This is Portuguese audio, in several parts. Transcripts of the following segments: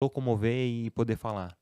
locomover e poder falar.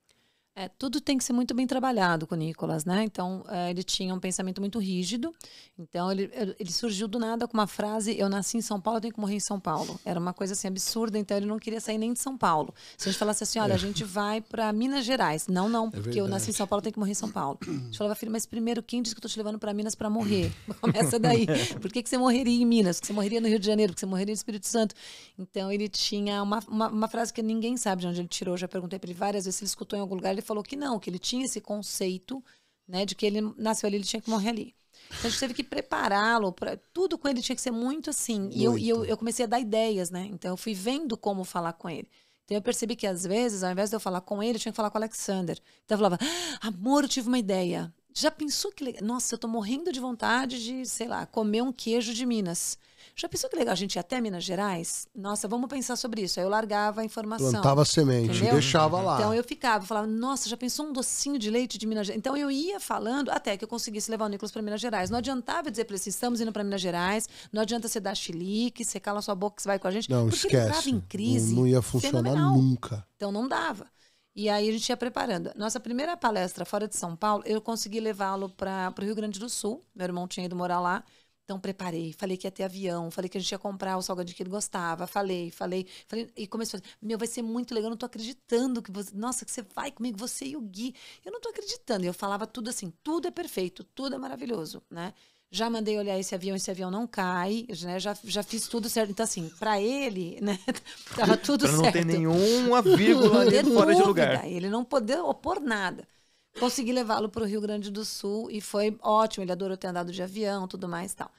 É, tudo tem que ser muito bem trabalhado com o Nicolas, né? Então, é, ele tinha um pensamento muito rígido. Então, ele, ele surgiu do nada com uma frase: Eu nasci em São Paulo, eu tenho que morrer em São Paulo. Era uma coisa assim absurda, então ele não queria sair nem de São Paulo. Se a gente falasse assim: Olha, é. a gente vai para Minas Gerais. Não, não, é porque eu nasci em São Paulo, eu tenho que morrer em São Paulo. A gente falava, filho, mas primeiro, quem disse que eu tô te levando para Minas para morrer? Começa daí. Por que, que você morreria em Minas? Porque você morreria no Rio de Janeiro? Porque você morreria no Espírito Santo? Então, ele tinha uma, uma, uma frase que ninguém sabe de onde ele tirou. Eu já perguntei para ele várias vezes se ele escutou em algum lugar. Ele falou que não, que ele tinha esse conceito, né, de que ele nasceu ali, ele tinha que morrer ali. Então, a gente teve que prepará-lo, pra... tudo com ele tinha que ser muito assim. Muito. E, eu, e eu, eu, comecei a dar ideias, né? Então eu fui vendo como falar com ele. Então eu percebi que às vezes, ao invés de eu falar com ele, eu tinha que falar com o Alexander. Então eu falava, ah, amor, eu tive uma ideia. Já pensou que legal? Nossa, eu tô morrendo de vontade de, sei lá, comer um queijo de Minas. Já pensou que legal a gente ia até Minas Gerais? Nossa, vamos pensar sobre isso. Aí eu largava a informação. Plantava semente, entendeu? deixava lá. Então eu ficava, falava, nossa, já pensou um docinho de leite de Minas Gerais? Então eu ia falando até que eu conseguisse levar o Nicolas para Minas Gerais. Não adiantava dizer para ele assim, estamos indo para Minas Gerais, não adianta você dar chilique, você cala sua boca que você vai com a gente. Não, porque esquece. ele entrava em crise. Não, não ia funcionar fenomenal. nunca. Então não dava. E aí a gente ia preparando. Nossa primeira palestra fora de São Paulo, eu consegui levá-lo para o Rio Grande do Sul. Meu irmão tinha ido morar lá. Então preparei, falei que ia ter avião, falei que a gente ia comprar o salgadinho que ele gostava, falei, falei, falei e começou a falar, meu, vai ser muito legal, eu não tô acreditando que você, nossa, que você vai comigo, você e o Gui. Eu não tô acreditando. E eu falava tudo assim, tudo é perfeito, tudo é maravilhoso, né? já mandei olhar esse avião, esse avião não cai, né? já, já fiz tudo certo. Então, assim, para ele, né? Tava tudo pra não certo. Não tem nenhuma vírgula fora dúvida, de lugar. Ele não poder opor nada consegui levá-lo para o Rio Grande do Sul e foi ótimo. Ele adorou ter andado de avião, tudo mais tal.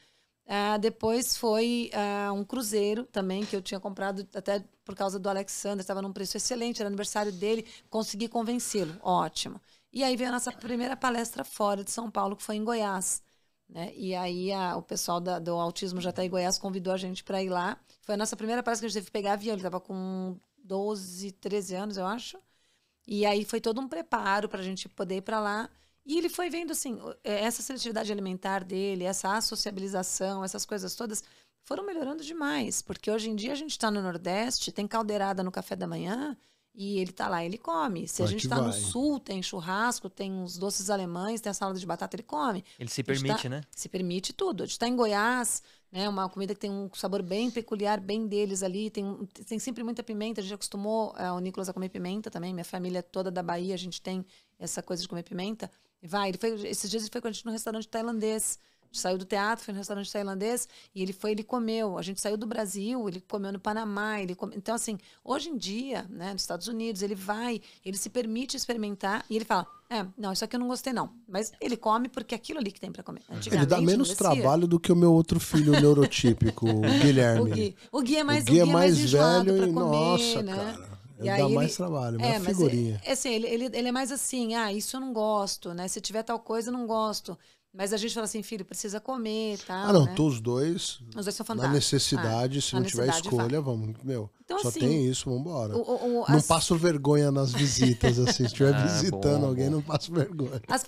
Uh, depois foi uh, um cruzeiro também que eu tinha comprado até por causa do Alexander, estava num preço excelente, era aniversário dele, consegui convencê-lo, ótimo. E aí veio a nossa primeira palestra fora de São Paulo, que foi em Goiás. Né? E aí a, o pessoal da, do Autismo já está em Goiás convidou a gente para ir lá. Foi a nossa primeira palestra que a gente teve que pegar avião, ele estava com 12, 13 anos, eu acho. E aí foi todo um preparo para a gente poder ir para lá. E ele foi vendo, assim, é, essa seletividade alimentar dele, essa sociabilização, essas coisas todas, foram melhorando demais. Porque hoje em dia a gente está no Nordeste, tem caldeirada no café da manhã, e ele tá lá, ele come. Se vai a gente tá no sul, tem churrasco, tem uns doces alemães, tem a salada de batata, ele come. Ele se tá permite, tá, né? Se permite tudo. A gente tá em Goiás, né? Uma comida que tem um sabor bem peculiar, bem deles ali. Tem, tem sempre muita pimenta. A gente acostumou é, o Nicolas a comer pimenta também. Minha família toda da Bahia, a gente tem essa coisa de comer pimenta. E vai, ele foi, esses dias ele foi com a gente num restaurante tailandês saiu do teatro, foi no restaurante tailandês e ele foi, ele comeu. A gente saiu do Brasil, ele comeu no Panamá, ele come... então assim, hoje em dia, né, nos Estados Unidos, ele vai, ele se permite experimentar e ele fala: "É, não, isso aqui eu não gostei não". Mas ele come porque é aquilo ali que tem para comer. É. Ele dá menos trabalho do que o meu outro filho neurotípico, o Guilherme. O Gui. É o Gui, é mais, o Gui, o Gui é mais, mais velho e né? nossa, né? cara. E dá mais ele, trabalho, é, mais figurinha. é assim, ele, ele, ele é mais assim, ah, isso eu não gosto, né? Se tiver tal coisa, eu não gosto. Mas a gente fala assim, filho, precisa comer, tá? Ah, não, né? tô os dois. Os dois são fantásticos. Ah, na necessidade, ah, se na não necessidade, tiver escolha, vai. vamos, meu. Então, só assim, tem isso, vamos embora. não as... passo vergonha nas visitas, assim. Se estiver ah, é visitando bom, é alguém, bom. não passo vergonha. As